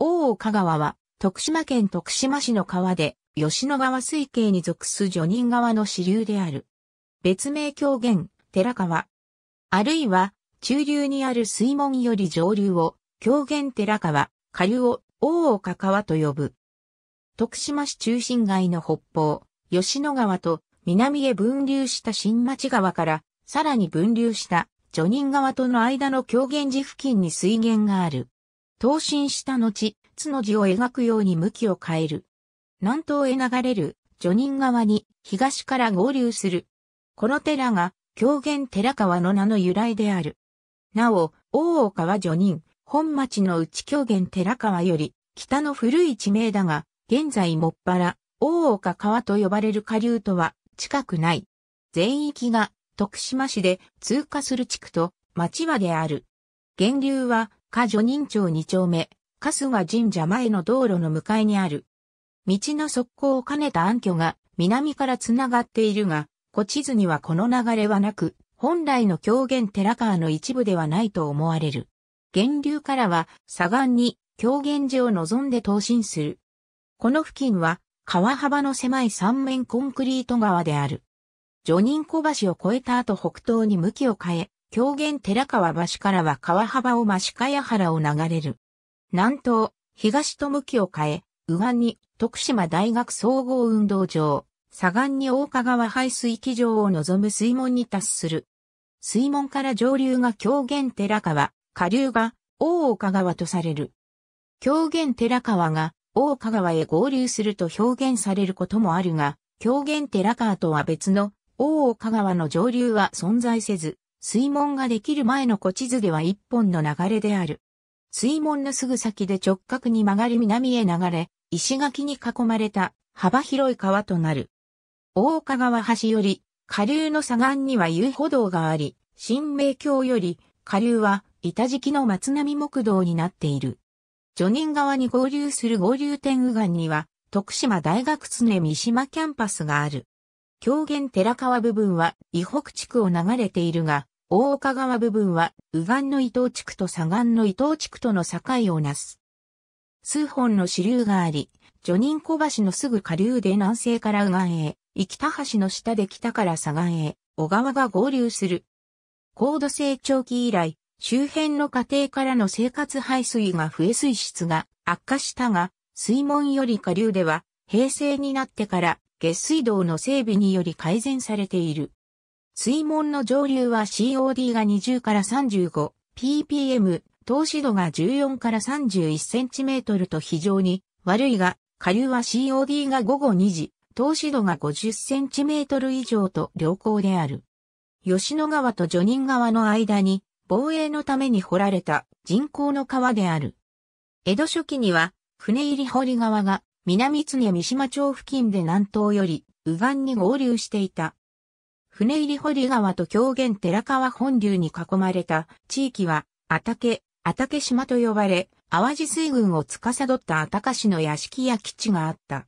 大岡川は、徳島県徳島市の川で、吉野川水系に属す女人川の支流である。別名狂言、寺川。あるいは、中流にある水門より上流を、狂言寺川、下流を、大岡川と呼ぶ。徳島市中心街の北方、吉野川と南へ分流した新町川から、さらに分流した女人川との間の狂言寺付近に水源がある。答進した後、津の字を描くように向きを変える。南東へ流れる、序人川に東から合流する。この寺が、狂言寺川の名の由来である。なお、大岡は序人、本町の内狂言寺川より、北の古い地名だが、現在もっぱら、大岡川と呼ばれる下流とは近くない。全域が徳島市で通過する地区と町場である。源流は下女人町2丁目、春日神社前の道路の向かいにある。道の側溝を兼ねた暗渠が南から繋がっているが、古地図にはこの流れはなく、本来の狂言寺川の一部ではないと思われる。源流からは左岸に狂言寺を望んで投進する。この付近は川幅の狭い三面コンクリート川である。女人小橋を越えた後北東に向きを変え、狂言寺川橋からは川幅を増し茅原を流れる。南東、東と向きを変え、右岸に徳島大学総合運動場、左岸に大岡川排水機場を望む水門に達する。水門から上流が狂言寺川、下流が大岡川とされる。狂言寺川が大岡川へ合流すると表現されることもあるが、狂言寺川とは別の大岡川の上流は存在せず、水門ができる前の古地図では一本の流れである。水門のすぐ先で直角に曲がり南へ流れ、石垣に囲まれた幅広い川となる。大岡川橋より下流の左岸には遊歩道があり、新名橋より下流は板敷の松並木道になっている。序人川に合流する合流点右岸には徳島大学常三島キャンパスがある。狂言寺川部分は伊北地区を流れているが、大岡川部分は、右岸の伊東地区と左岸の伊東地区との境をなす。数本の支流があり、ニ人小橋のすぐ下流で南西から右岸へ、生田橋の下で北から左岸へ、小川が合流する。高度成長期以来、周辺の家庭からの生活排水が増え水質が悪化したが、水門より下流では、平成になってから下水道の整備により改善されている。水門の上流は COD が20から 35ppm、投資度が14から 31cm と非常に悪いが、下流は COD が午後2時、投資度が 50cm 以上と良好である。吉野川と序人川の間に防衛のために掘られた人工の川である。江戸初期には船入り堀川が南常三島町付近で南東より右岸に合流していた。船入堀川と狂言寺川本流に囲まれた地域は、あたけ、あたけ島と呼ばれ、淡路水軍を司ったあたか市の屋敷や基地があった。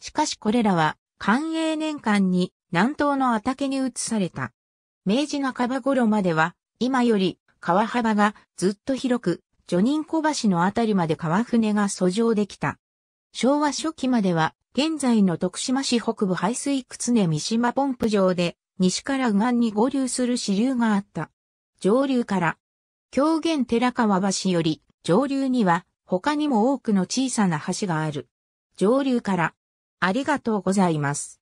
しかしこれらは、寛永年間に南東のあたけに移された。明治半ば頃までは、今より川幅がずっと広く、女人小橋のあたりまで川船が遡上できた。昭和初期までは、現在の徳島市北部排水窟根三島ポンプ場で西から右岸に合流する支流があった。上流から、狂言寺川橋より上流には他にも多くの小さな橋がある。上流から、ありがとうございます。